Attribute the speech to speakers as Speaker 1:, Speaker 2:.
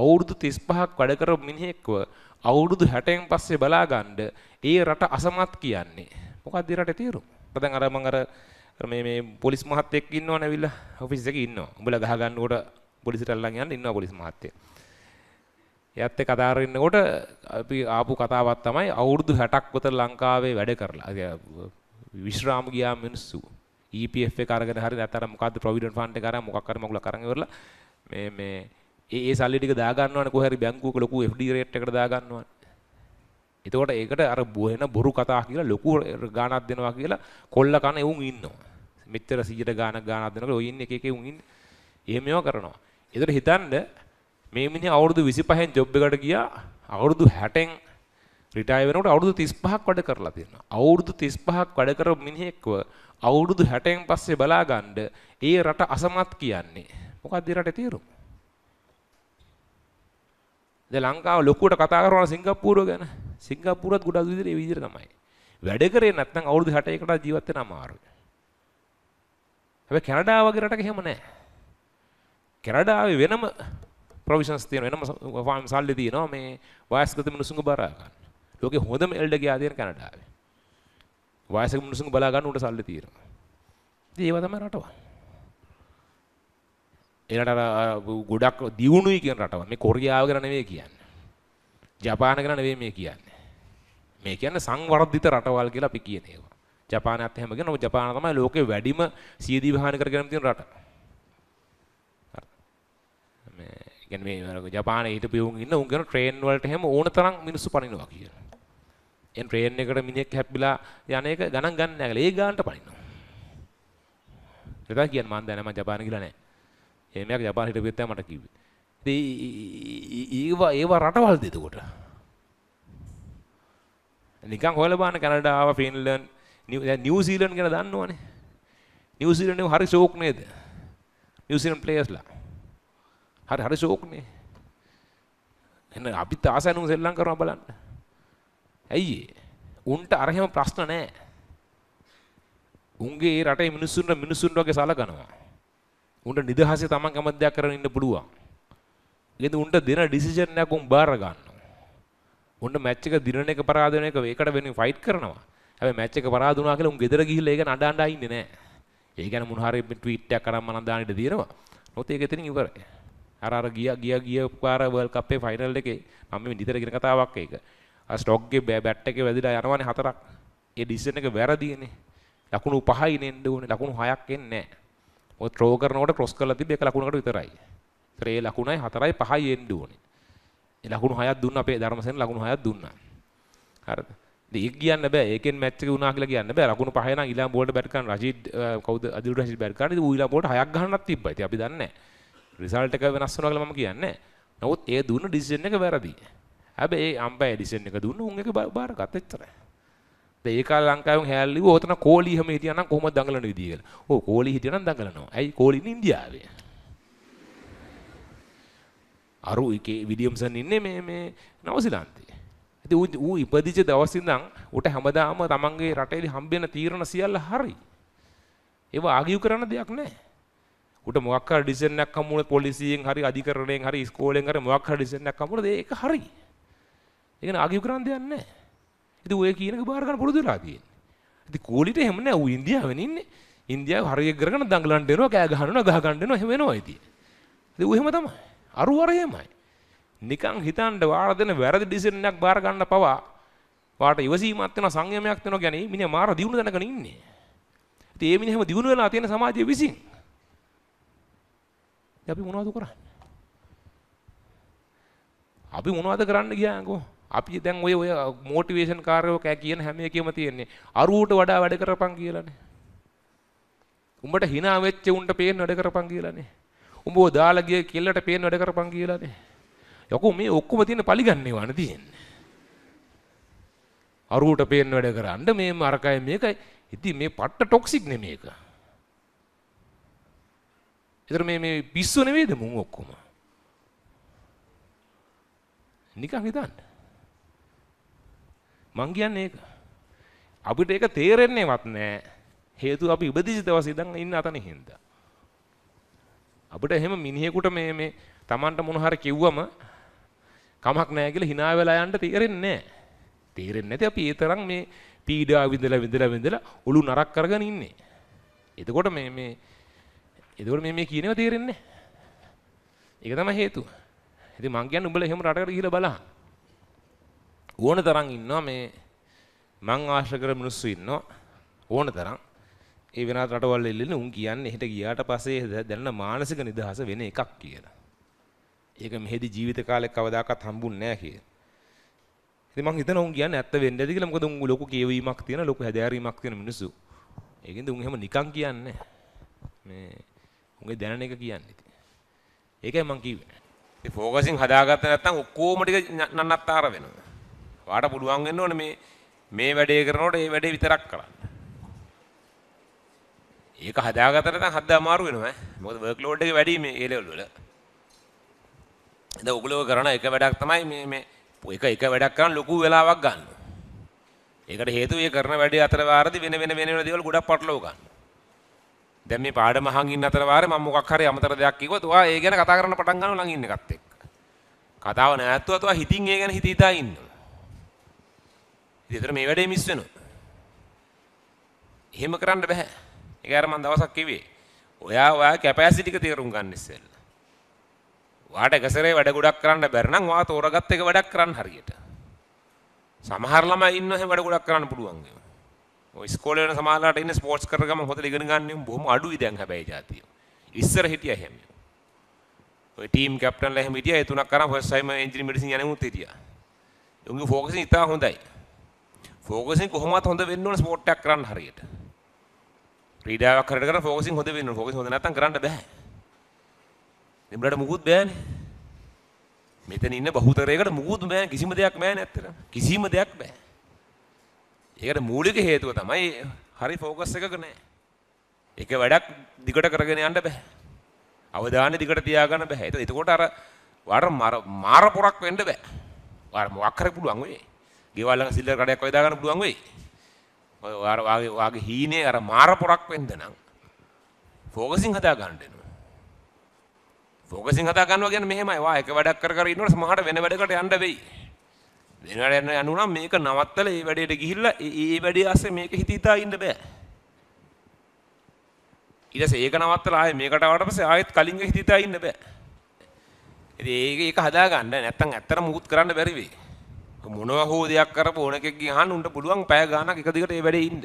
Speaker 1: අවුරුදු 35ක් වැඩ කරපු මිනිහෙක්ව අවුරුදු 60න් පස්සේ බලා ගන්න ඒ රට අසමත් කියන්නේ. මොකක්ද ඒ රටේ තීරුම? දැන් අර මම අර මේ මේ පොලිස් මහත්තයෙක් ඉන්නවනේ අවිල්ලා ඔෆිස් එකේ ඉන්නවා. උඹලා ගහ ගන්නකොට පොලිසියට අල්ලන් යන්න ඉන්නවා පොලිස් මහත්තයෙක්. එයාත් එක්ක කතා කරනකොට අපි ආපු කතාවක් තමයි අවුරුදු 60ක් විතර ලංකාවේ වැඩ කරලා විශ්‍රාම ගියා මිනිස්සු. EPF එක අරගෙන හරි නැත්නම් මොකද්ද ප්‍රොවිඩන්ට් ෆන්ඩ් එක අරන් මොකක් හරි මගුලක් අරන් ඉවරලා මේ මේ ඒ ඒ සල්ලි ටික දා ගන්නවනේ කොහරි බැංකුවක ලොකු FD රේට් එකකට දා ගන්නවනේ. එතකොට ඒකට අර වෙන බොරු කතා කියලා ලොකු ගාණක් දෙනවා කියලා කොල්ල කන එවුන් ඉන්නවා. මෙච්චර 100ට ගාණක් ගාණක් දෙනකොට ඔය ඉන්න එක එක එවුන් ඉන්න. එහෙම ඒවා කරනවා. ඒතර හිතන්න මේ මිනිහා අවුරුදු 25න් ජොබ් එකට ගියා අවුරුදු 60න් රිටය වෙනකොට අවුරුදු 35ක් වැඩ කරලා තියෙනවා. අවුරුදු 35ක් වැඩ කරපු මිනිහෙක්ව අවුරුදු 60න් පස්සේ බලා ගන්න ඒ රට අසමත් කියන්නේ. මොකක්ද ඒ රටේ තීරුම? ද ලංකාව ලොකුවට කතා කරනවා සිංගප්පූරුව ගැන. සිංගප්පූරුවත් ගොඩක් විදිහට ඒ විදිහට තමයි. වැඩ කරේ නැත්නම් අවුරුදු 60කට ජීවත් වෙන අමාරුයි. හැබැයි කැනඩාව වගේ රටක එහෙම නැහැ. කැනඩාවේ වෙනම ප්‍රොවිෂන්ස් තියෙනවා. වෙනම ෆාම් සල්ලි තියෙනවා මේ වයස්ගත මිනිසුන්ගේ බාර ගන්න. ලෝකේ හොඳම එල්ඩර් ගියා තියෙන කැනඩාවේ. වයසක මිනිසුන්ගේ බලා ගන්න උඩ සල්ලි තියෙනවා. ඉතින් ඒව තමයි රටවල්. ඒකට ගොඩක් දියුණුයි කියන රටවල් මේ කොරියාව ගැන නෙවෙයි කියන්නේ. ජපාන ගැන නෙවෙයි මේ කියන්නේ. මේ කියන්නේ සංවර්ධිත රටවල් කියලා අපි කියන ඒවා. ජපානයත් එහෙම කියන ජපාන තමයි ලෝකේ වැඩිම සියදී වහන කරගෙන තියෙන රට. මේ කියන්නේ මේ ජපානයේ හිටපු උන් ඉන්න උන් කියන ට්‍රේන් වලට එහෙම ඕන තරම් මිනිස්සු පනිනවා කියලා. එන් ට්‍රේන් එකට මිනිහෙක් හැප්පිලා යන එක ගණන් ගන්න නැහැ කියලා. ඒ ගානට පනිනවා. ඒකයි කියන්නේ මම දැන් මම ජපාන කියලා නැහැ. එමයක් ජපාන හිටපියත් මට කිව්වේ. ඉතින් ඒවා ඒවා රටවල්ද එතකොට? නිකන් හොයලා බලන්න කැනඩාව, ෆින්ලන්ඩ්, නිව්සීලන්ඩ් ගැන දන්නවනේ. නිව්සීලන්ඩ් හරි ෂෝක් නේද? නිව්සීලන්ඩ් ප්ලේයර්ස්ලා. හරි හරි ෂෝක් නේ. එන්න අපිත් ආසනුම් සෙල්ලම් කරනවා බලන්න. ඇයි උන්ට අරහෙම ප්‍රශ්න නැහැ. උන්ගේ ඒ රටේ මිනිස්සුන්ට මිනිස්සුන්ට වගේ සලකනවා. උන්ට නිදහසේ තමන් කැමති දෙයක් කරගෙන ඉන්න පුළුවන්. ඒකද උන්ට දෙන ඩිසිෂන් එකක් උන් බාර ගන්නවා. උන්ට මැච් එක දිනන එක පරාද වෙන එක ඒකට වෙනුවෙන් ෆයිට් කරනවා. හැබැයි මැච් එක පරාද වුණා කියලා උන් ගෙදර ගිහිල්ලා ඒක නඩ අඬා ඉන්නේ නැහැ. ඒ ගැන මොන හරි ට්වීට් එකක් අරන් මම දාන්න ඉඩ දිනනවා. නොත් ඒක එතනින් ඉවරයි. අර අර ගිය ගිය ගිය පාර වර්ල්ඩ් කප් එකේ ෆයිනල් එකේ මම මේ නිතර කියන කතාවක් ඒක. අර ස්ටොක් ගේ බැට් එකේ වැදිලා යනවනේ හතරක්. ඒ ඩිසිෂන් එක වැරදිනේ. ලකුණු පහයි නෙන්න ඕනේ. ලකුණු හයක් එන්නේ නැහැ. ඔය ත්‍රෝ කරනකොට ක්‍රොස් කරලා තිබ්බ එක ලකුණකට විතරයි. ඒතර ඒ ලකුණයි 4යි 5යි එන්න ඕනේ. ඒ ලකුණු 6ක් දුන්න අපේ ධර්මසේන ලකුණු 6ක් දුන්නා. හරිද? ඉතින් ඒක කියන්න බෑ. ඒකෙන් මැච් එක වුණා කියලා කියන්න බෑ. ලකුණු 5 නම් ඊළඟ බෝලට බැට් කරන රජීද් කවුද අදිල් රජීද් බැට් කරන. ඉතින් ඊළඟ බෝලට 6ක් ගහන්නත් තිබ්බා. ඉතින් අපි දන්නේ නැහැ. රිසල්ට් එක වෙනස් වෙනවා කියලා මම කියන්නේ නැහැ. නමුත් ඒ දුන්න ඩිසිෂන් එක වැරදි. හැබැයි ඒ අම්පයර් ඩිසිෂන් එක දුන්න උන් එක බාරගත් එච්චරයි. දැන් ඒ කාලේ ලංකාවෙන් හැල් ලිව්ව ඕතන කෝලි හැම හිටියනම් කොහොමද දඟලන විදිය කියලා. ඔව් කෝලි හිටියනම් දඟලනවා. ඇයි කෝලි ඉන්නේ ඉන්දියාවේ. අරු එකේ විලියම්සන් ඉන්නේ මේ මේ නවසිලන්තේ. ඉතින් ඌ ඌ ඉපදිච්ච දවස් ඉඳන් ඌට හැමදාම තමන්ගේ රටේ හම්බෙන තීරණ සියල්ල හරි. ඒව ආගියු කරන්න දෙයක් නැහැ. ඌට මොකක් හරි ඩිසිෂන් එකක් හම්බුනොත් පොලිසියෙන් හරි අධිකරණයෙන් හරි ඉස්කෝලෙන් හරි මොකක් හරි ඩිසිෂන් එකක් හම්බුනොත් ඒක හරි. ඒක නාගියු කරන්න දෙයක් නැහැ. ඉතින් ඔය කියනක බාර ගන්න පුරුදු වෙලා තියෙන්නේ. ඉතින් කෝලිට එහෙම නෑ ඌ ඉන්දියාවෙන් ඉන්නේ. ඉන්දියාව හරියට කරගෙන දඟලන්න එනවා කෑ ගහනවා ගහ ගන්න එනවා එහෙම එනවා ඉතින්. ඉතින් ඌ එහෙම තමයි. අරු වර එහෙමයි. නිකන් හිතන්න වාර දෙන වැරදි ඩිසිෂන් එකක් බාර ගන්න පවා වාට ඉවසීමක් වෙනවා සංයමයක් වෙනවා කියන්නේ මිනිහා මාර දියුණු දැනගෙන ඉන්නේ. ඉතින් ඒ මිනිහම දියුණු වෙලා තියෙන සමාජයේ විසින්. අපි මොනවද කරන්නේ? අපි මොනවද කරන්න ගියාකෝ? අපි දැන් ඔය ඔය මෝටිවේෂන් කාර්යෝ කෑ කියන හැම එකෙම තියෙන්නේ අරුවට වඩා වැඩ කරපන් කියලානේ. උඹට hina වෙච්ච උන්ට පේන්න වැඩ කරපන් කියලානේ. උඹව දාලා ගිය කෙල්ලට පේන්න වැඩ කරපන් කියලානේ. යකෝ මේ ඔක්කොම තියෙන පලිගන්නේ වань තියෙන්නේ. අරුවට පේන්න වැඩ කරන්න මේ මරකය මේකයි. ඉතින් මේ පට්ට ටොක්සික් නේ මේක. ඒතර මේ මේ පිස්සු නෙවෙයිද මුන් ඔක්කොම. නිකන් හිතන්න. මං කියන්නේ ඒක. අපිට ඒක තේරෙන්නේවත් නැහැ. හේතුව අපි ඉබදිසි දවසේ ඉඳන් ඉන්න අතන හින්දා. අපිට එහෙම මිනිහෙකුට මේ මේ Tamanට මොන හරි කිව්වම කමක් නැහැ කියලා hina වෙලා යන්න තේරෙන්නේ නැහැ. තේරෙන්නේ නැති අපි ඒ තරම් මේ පීඩාව විඳලා විඳලා විඳලා ඔලු නරක් කරගෙන ඉන්නේ. එතකොට මේ මේ එතකොට මේ මේ කියනව තේරෙන්නේ නැහැ. ඒක තමයි හේතුව. ඉතින් මං කියන්නේ උඹලා එහෙම රටකට ගිහිල්ලා බලහන්. ඕන තරම් ඉන්නවා මේ මං ආශ්‍රය කර මිනිස්සු ඉන්නවා ඕන තරම්. ඒ වෙනත් රටවල් ඉල්ලන උන් කියන්නේ එහෙට ගියාට පස්සේ දැනෙන මානසික නිදහස වෙන එකක් කියලා. ඒක මෙහෙදි ජීවිත කාලෙක කවදාකවත් හම්බුන්නේ නැහැ කියලා. ඉතින් මං හිතනවා උන් කියන්නේ ඇත්ත වෙන්නේ නැති කියලා. මොකද උන් ලොකු කියවීමක් තියෙන ලොකු හැදෑරීමක් තියෙන මිනිස්සු. ඒකින්ද උන් එහෙම නිකන් කියන්නේ මේ උන්ගේ දැනන එක කියන්නේ ඉතින්. ඒකයි මං කිව්වේ. ඒ ફોකසින් හදාගත්ත නැත්නම් ඔක්කොම ටික නන්නත්තර වෙනවා. ඔයාට පුළුවන් වෙන්න ඕනේ මේ මේ වැඩේ කරනකොට මේ වැඩේ විතරක් කරන්න. ඒක හදාගත්තට නම් හද්දා අමාරු වෙනවා ඈ. මොකද වර්ක් ලෝඩ් එක වැඩි මේ ඒ ලෙවල් වල. දැන් ඔගලෝ කරන එක වැඩක් තමයි මේ මේ එක එක වැඩක් කරන් ලොකු වෙලාවක් ගන්න. ඒකට හේතුව ඒ කරන වැඩේ අතර වාරදී වෙන වෙන වෙන වෙන දේවල් ගොඩක් පටලව ගන්න. දැන් මේ පාඩම අහන් ඉන්න අතර වාරේ මම මොකක් හරි අමතර දෙයක් කිව්වොත් ඔයා ඒ ගැන කතා කරන්න පටන් ගන්නවා ළඟ ඉන්න එකත් එක්ක. කතාව නෑත්තුවා ඔයා හිතින් ඒ ගැන හිත හිතා ඉන්නවා. ඉතින් ඒතර මේ වැඩේ මිස් වෙනවා. එහෙම කරන්න බෑ. ඒක අර මම දවසක් කිව්වේ. ඔයා ඔයා කැපැසිටි එක තේරුම් ගන්න ඉස්සෙල්ලා. වාට එක සැරේ වැඩ ගොඩක් කරන්න බැරි නම් වා තෝරගත්ත එක වැඩක් කරන්න හරියට. සමහර ළමයි ඉන්නවා එහෙම වැඩ ගොඩක් කරන්න පුළුවන් ඒවා. ඔය ඉස්කෝලේ යන සමහරලාට ඉන්නේ ස්පෝර්ට්ස් කරගම හොඳට ඉගෙන ගන්න එම් බොහොම අඩුයි දැන් හැබැයි ජාතිය. ඉස්සර හිටියා එහෙම. ඔය ටීම් කැප්ටන්ලා එහෙම හිටියා ඒ තුනක් කරන් ෆස්ට් ටයිම් එන්ජිනියරින් මෙඩිසින් යන්නේ මුත් හිටියා. උන්ගේ ෆෝකසින් ඉතාල හොඳයි. ෆෝකසින් කොහොමවත් හොඳ වෙන්න ඕන ස්පෝර්ට් එකක් කරන්න හරියට. ක්‍රීඩාවක් කරලා කරලා ෆෝකසින් හොඳ වෙන්න ඕන. ෆෝකස් හොඳ නැත්නම් කරන්න බෑ. දෙඹලට මුකුත් බෑනේ. මෙතන ඉන්න බහුතරයකට මුකුත් බෑ කිසිම දෙයක් බෑ නේද? කිසිම දෙයක් බෑ. ඒකට මූලික හේතුව තමයි හරි ෆෝකස් එකක නෑ. එක වැඩක් දිගට කරගෙන යන්න බෑ. අවධානය දිගට තියාගන්න බෑ. එතකොට අර අර මාර පොරක් වෙන්න බෑ. අර මොකක් හරි පුළුවන් වෙයි. ගෙවල් ළඟ සිල්ලර් කඩයක් වගේ දාගන්න පුළුවන් වෙයි. ඔය ඔයාර වාගේ වාගේ හීනේ අර මාර පොරක් වෙන්න නම් ફોකසින් හදා ගන්න වෙනවා. ફોකසින් හදා ගන්නවා කියන්නේ මෙහෙමයි. වා එක වැඩක් කර කර ඉන්නකොට සමහර වෙන වැඩකට යන්න වෙයි. වෙන වැඩ යන යනුනම් මේක නවත්තලා ඒ වැඩේට ගිහිල්ලා ඒ වැඩේ ඇස්සේ මේක හිත හිතා ඉන්න බෑ. ඊට පස්සේ ඒක නවත්තලා ආයේ මේකට ආවට පස්සේ ආයෙත් කලින් හිත හිතා ඉන්න බෑ. ඉතින් ඒක ඒක හදා ගන්න නැත්තම් ඇත්තට මුකුත් කරන්න බැරි වෙයි. මොනවා හෝ දෙයක් කරපු ඕන එකෙක්ගෙන් අහන්න උන්ට පුළුවන් පැය ගාණක් එක දිගට ඒ වැඩේ ඉන්න.